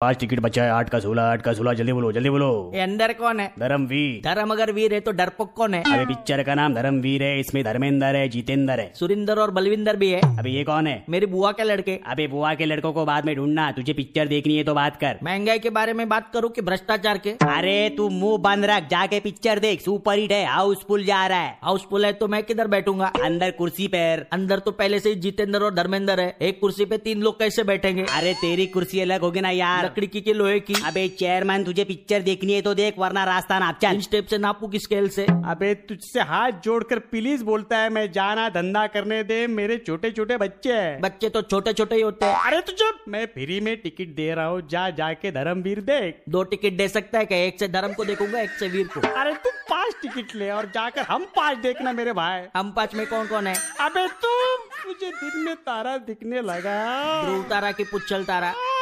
पांच टिकट बचा है आठ का सोलह आठ का सोलह जल्दी बोलो जल्दी बोलो ये अंदर कौन है धर्मवीर धर्म अगर वीर है तो डरपोक कौन है अरे पिक्चर का नाम धर्मवीर है इसमें धर्मेंद्र है जितेंद्र है सुरेंद्र और बलविंदर भी है अभी ये कौन है मेरी बुआ के लड़के अभी बुआ के लड़कों को बाद में ढूंढना तुझे पिक्चर देखनी है तो बात कर महंगाई के बारे में बात करूँ की भ्रष्टाचार के अरे तू मुँह बंद रख जाके पिक्चर देख सुपर हिट है हाउसफुल जा रहा है हाउसफुल है तो मैं किधर बैठूंगा अंदर कुर्सी पे अंदर तो पहले से जितेंद्र और धर्मेंद्र है एक कुर्सी पे तीन लोग कैसे बैठेंगे अरे तेरी कुर्सी अलग होगी ना यार लकड़ी की के लोहे की अबे चेयरमैन तुझे पिक्चर देखनी है तो देख वरना रास्ता नाप चल स्टेप से नापू की स्केल से अबे तुझसे हाथ जोड़कर प्लीज बोलता है मैं जाना धंधा करने दे मेरे छोटे छोटे बच्चे है बच्चे तो छोटे छोटे ही होते हैं अरे तुझे मैं फ्री में टिकट दे रहा हूँ जा जाके धर्मवीर देख दो टिकट दे सकता है क्या एक से धर्म को देखूंगा एक से वीर को अरे तू पांच टिकट ले और जाकर हम पांच देखना मेरे भाई हम पांच में कौन कौन है अबे तू मुझे दिन में तारा दिखने लगा तारा की पुच्छल तारा